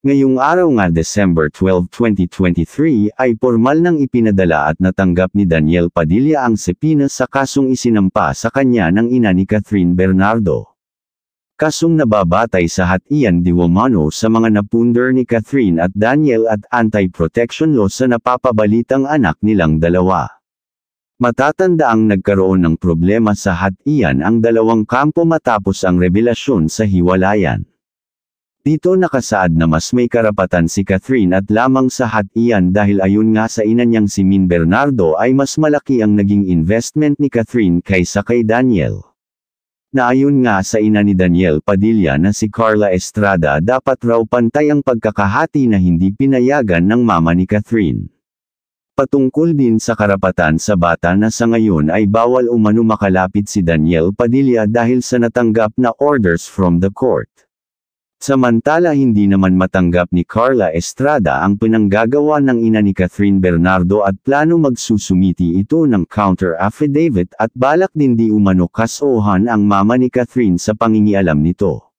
Ngayong araw nga December 12, 2023 ay formal nang ipinadala at natanggap ni Daniel Padilla ang sepina sa kasong isinampa sa kanya ng ina ni Catherine Bernardo. Kasong nababatay sa hatian diwamano sa mga napunder ni Catherine at Daniel at anti-protection law sa napapabalitang anak nilang dalawa. Matatanda ang nagkaroon ng problema sa hatian ang dalawang kampo matapos ang revelasyon sa hiwalayan. Dito nakasaad na mas may karapatan si Catherine at lamang sa hat iyan dahil ayun nga sa ina niyang si Min Bernardo ay mas malaki ang naging investment ni Catherine kaysa kay Daniel. Na ayun nga sa ina ni Daniel Padilla na si Carla Estrada dapat raw pantay ang pagkakahati na hindi pinayagan ng mama ni Catherine. Patungkol din sa karapatan sa bata na sa ngayon ay bawal umano makalapit si Daniel Padilla dahil sa natanggap na orders from the court. Samantala hindi naman matanggap ni Carla Estrada ang pinanggagawa ng ina ni Catherine Bernardo at plano magsusumiti ito ng counter affidavit at balak din di umano kasohan ang mama ni Catherine sa pangingialam nito.